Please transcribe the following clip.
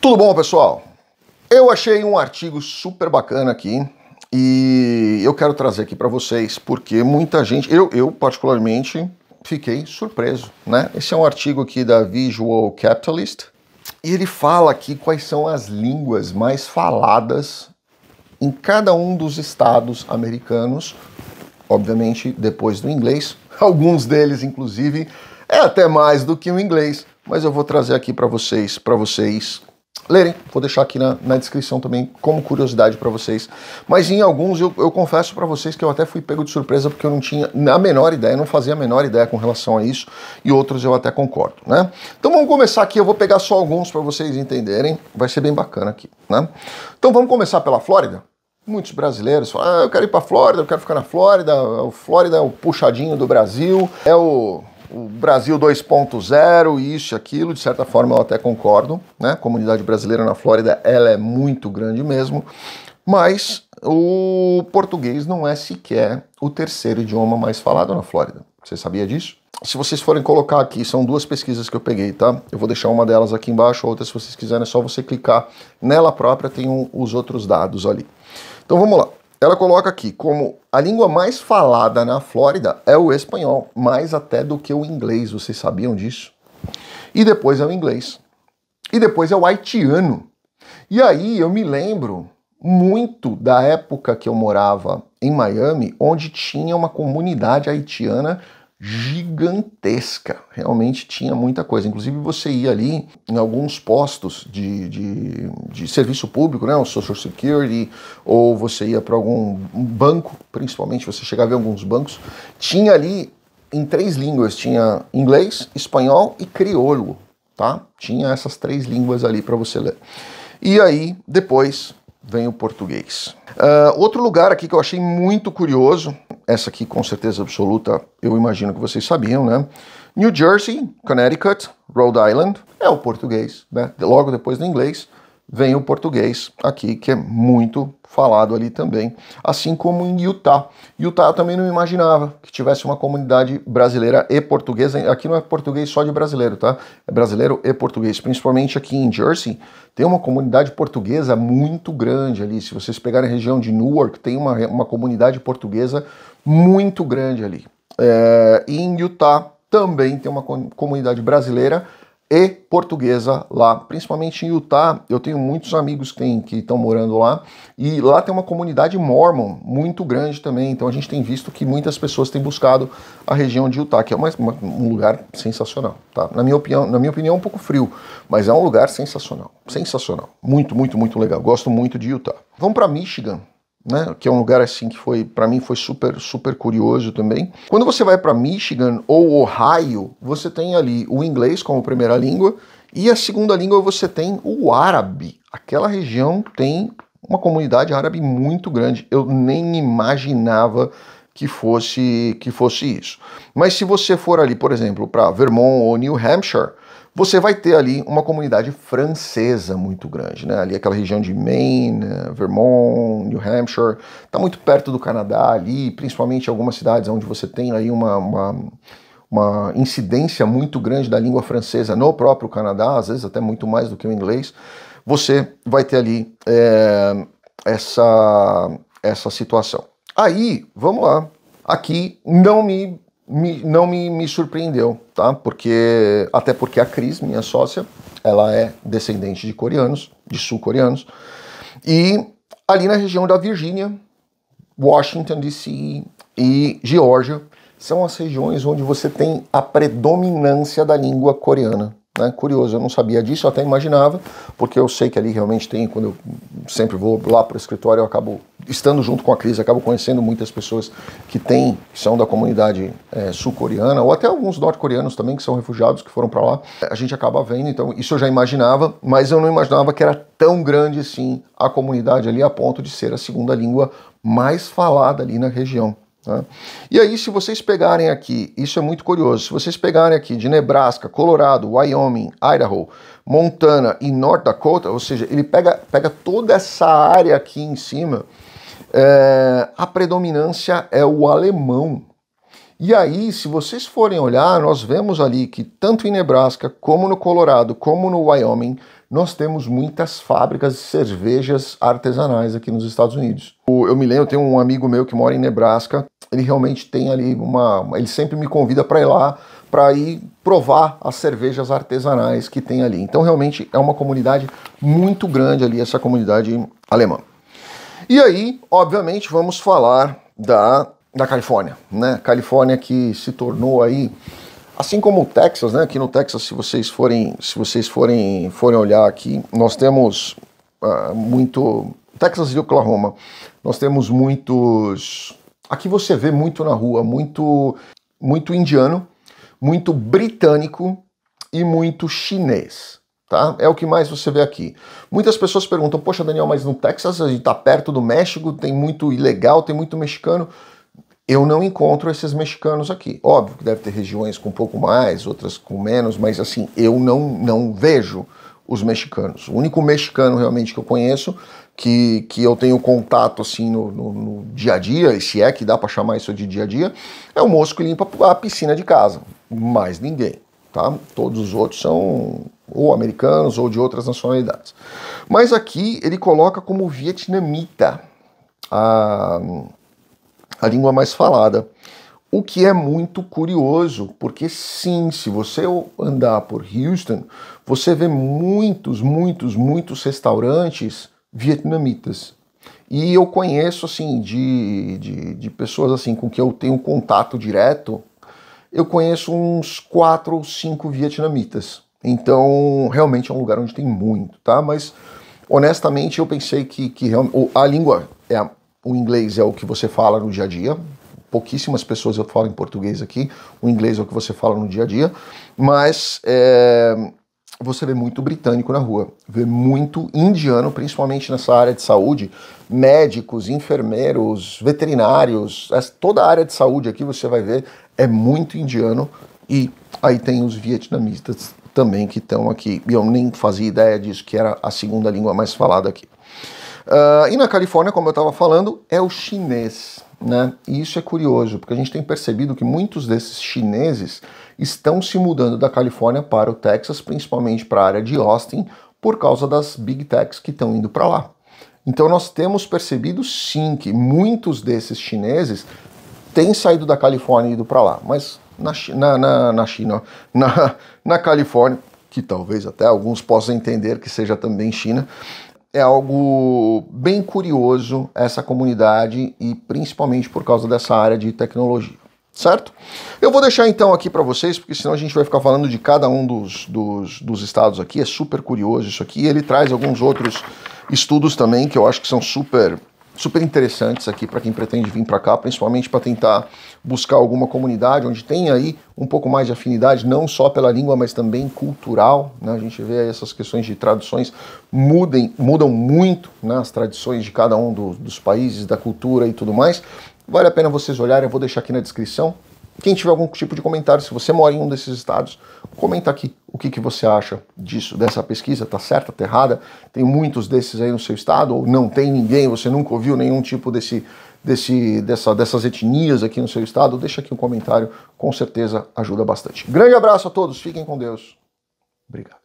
Tudo bom, pessoal? Eu achei um artigo super bacana aqui e eu quero trazer aqui para vocês porque muita gente, eu, eu particularmente, fiquei surpreso, né? Esse é um artigo aqui da Visual Capitalist e ele fala aqui quais são as línguas mais faladas em cada um dos estados americanos, obviamente depois do inglês. Alguns deles, inclusive, é até mais do que o inglês, mas eu vou trazer aqui para vocês, para vocês lerem. Vou deixar aqui na, na descrição também como curiosidade para vocês. Mas em alguns eu, eu confesso para vocês que eu até fui pego de surpresa porque eu não tinha a menor ideia, não fazia a menor ideia com relação a isso. E outros eu até concordo, né? Então vamos começar aqui. Eu vou pegar só alguns para vocês entenderem. Vai ser bem bacana aqui, né? Então vamos começar pela Flórida. Muitos brasileiros falam, ah, eu quero ir para Flórida, eu quero ficar na Flórida, o Flórida é o puxadinho do Brasil, é o o Brasil 2.0, isso, aquilo, de certa forma eu até concordo, né? A comunidade brasileira na Flórida, ela é muito grande mesmo, mas o português não é sequer o terceiro idioma mais falado na Flórida. Você sabia disso? Se vocês forem colocar aqui, são duas pesquisas que eu peguei, tá? Eu vou deixar uma delas aqui embaixo, outra, se vocês quiserem, é só você clicar nela própria, tem os outros dados ali. Então vamos lá. Ela coloca aqui como a língua mais falada na Flórida é o espanhol, mais até do que o inglês, vocês sabiam disso? E depois é o inglês. E depois é o haitiano. E aí eu me lembro muito da época que eu morava em Miami, onde tinha uma comunidade haitiana gigantesca. Realmente tinha muita coisa. Inclusive, você ia ali em alguns postos de, de, de serviço público, né? O Social Security, ou você ia para algum banco, principalmente, você chegava em alguns bancos. Tinha ali em três línguas: tinha inglês, espanhol e crioulo, tá? Tinha essas três línguas ali para você ler. E aí, depois, vem o português. Uh, outro lugar aqui que eu achei muito curioso, essa aqui com certeza absoluta, eu imagino que vocês sabiam, né? New Jersey, Connecticut, Rhode Island, é o português, né? Logo depois do inglês vem o português aqui, que é muito falado ali também, assim como em Utah. Utah eu também não imaginava que tivesse uma comunidade brasileira e portuguesa. Aqui não é português só de brasileiro, tá? É brasileiro e português. Principalmente aqui em Jersey, tem uma comunidade portuguesa muito grande ali. Se vocês pegarem a região de Newark, tem uma, uma comunidade portuguesa muito grande ali. É, e em Utah também tem uma comunidade brasileira e portuguesa lá, principalmente em Utah. Eu tenho muitos amigos que, que estão morando lá e lá tem uma comunidade mormon muito grande também. Então a gente tem visto que muitas pessoas têm buscado a região de Utah, que é uma, uma, um lugar sensacional, tá? Na minha opinião, na minha opinião é um pouco frio, mas é um lugar sensacional, sensacional, muito, muito, muito legal. Gosto muito de Utah. Vamos para Michigan né, que é um lugar assim que foi para mim foi super super curioso também. Quando você vai para Michigan ou Ohio, você tem ali o inglês como primeira língua e a segunda língua você tem o árabe. Aquela região tem uma comunidade árabe muito grande. Eu nem imaginava que fosse que fosse isso. Mas se você for ali, por exemplo, para Vermont ou New Hampshire, você vai ter ali uma comunidade francesa muito grande, né? Ali aquela região de Maine, Vermont, New Hampshire, está muito perto do Canadá ali, principalmente algumas cidades onde você tem aí uma, uma, uma incidência muito grande da língua francesa no próprio Canadá, às vezes até muito mais do que o inglês. Você vai ter ali é, essa, essa situação. Aí, vamos lá. Aqui não me me, não me, me surpreendeu, tá? Porque até porque a Cris, minha sócia, ela é descendente de coreanos, de sul-coreanos, e ali na região da Virgínia, Washington D.C. e Geórgia são as regiões onde você tem a predominância da língua coreana. Né? Curioso, eu não sabia disso, eu até imaginava, porque eu sei que ali realmente tem, quando eu sempre vou lá para o escritório, eu acabo estando junto com a crise, acabo conhecendo muitas pessoas que têm, que são da comunidade é, sul-coreana, ou até alguns norte-coreanos também, que são refugiados, que foram para lá. A gente acaba vendo, então isso eu já imaginava, mas eu não imaginava que era tão grande assim a comunidade ali, a ponto de ser a segunda língua mais falada ali na região. Tá? E aí, se vocês pegarem aqui, isso é muito curioso, se vocês pegarem aqui de Nebraska, Colorado, Wyoming, Idaho, Montana e North Dakota, ou seja, ele pega, pega toda essa área aqui em cima, é, a predominância é o alemão. E aí, se vocês forem olhar, nós vemos ali que tanto em Nebraska, como no Colorado, como no Wyoming, nós temos muitas fábricas de cervejas artesanais aqui nos Estados Unidos. Eu me lembro, eu tenho um amigo meu que mora em Nebraska, ele realmente tem ali uma. Ele sempre me convida para ir lá para ir provar as cervejas artesanais que tem ali. Então, realmente é uma comunidade muito grande ali, essa comunidade alemã. E aí, obviamente, vamos falar da, da Califórnia, né? Califórnia que se tornou aí Assim como o Texas, né? Aqui no Texas, se vocês forem, se vocês forem, forem olhar aqui, nós temos uh, muito Texas e Oklahoma. Nós temos muitos. Aqui você vê muito na rua, muito, muito indiano, muito britânico e muito chinês. Tá? É o que mais você vê aqui. Muitas pessoas perguntam: Poxa, Daniel, mas no Texas a gente tá perto do México, tem muito ilegal, tem muito mexicano eu não encontro esses mexicanos aqui. Óbvio que deve ter regiões com um pouco mais, outras com menos, mas assim, eu não, não vejo os mexicanos. O único mexicano realmente que eu conheço, que, que eu tenho contato assim no, no, no dia a dia, e se é que dá para chamar isso de dia a dia, é o moço que limpa a piscina de casa. Mais ninguém, tá? Todos os outros são ou americanos ou de outras nacionalidades. Mas aqui ele coloca como vietnamita. Ah, a língua mais falada. O que é muito curioso, porque sim, se você andar por Houston, você vê muitos, muitos, muitos restaurantes vietnamitas. E eu conheço, assim, de, de, de pessoas assim com que eu tenho contato direto, eu conheço uns quatro ou cinco vietnamitas. Então, realmente é um lugar onde tem muito, tá? Mas, honestamente, eu pensei que, que a língua é a o inglês é o que você fala no dia a dia. Pouquíssimas pessoas eu falo em português aqui. O inglês é o que você fala no dia a dia. Mas é, você vê muito britânico na rua, vê muito indiano, principalmente nessa área de saúde, médicos, enfermeiros, veterinários, toda a área de saúde aqui você vai ver é muito indiano e aí tem os vietnamistas também que estão aqui. E eu nem fazia ideia disso que era a segunda língua mais falada aqui. Uh, e na Califórnia, como eu estava falando, é o chinês. Né? E isso é curioso, porque a gente tem percebido que muitos desses chineses estão se mudando da Califórnia para o Texas, principalmente para a área de Austin, por causa das big techs que estão indo para lá. Então nós temos percebido sim que muitos desses chineses têm saído da Califórnia e ido para lá, mas na, na, na, na China, na, na Califórnia, que talvez até alguns possam entender que seja também China, é algo bem curioso essa comunidade e principalmente por causa dessa área de tecnologia, certo? Eu vou deixar então aqui para vocês, porque senão a gente vai ficar falando de cada um dos, dos, dos estados aqui, é super curioso isso aqui. Ele traz alguns outros estudos também que eu acho que são super super interessantes aqui para quem pretende vir para cá, principalmente para tentar buscar alguma comunidade onde tem aí um pouco mais de afinidade, não só pela língua, mas também cultural. Né? A gente vê aí essas questões de traduções mudem, mudam muito né? as tradições de cada um do, dos países, da cultura e tudo mais. Vale a pena vocês olharem, eu vou deixar aqui na descrição. Quem tiver algum tipo de comentário, se você mora em um desses estados, comenta aqui o que, que você acha disso, dessa pesquisa, tá certa, tá errada? Tem muitos desses aí no seu estado, ou não tem ninguém, você nunca ouviu nenhum tipo desse, desse, dessa, dessas etnias aqui no seu estado? Deixa aqui um comentário, com certeza ajuda bastante. Grande abraço a todos, fiquem com Deus. Obrigado.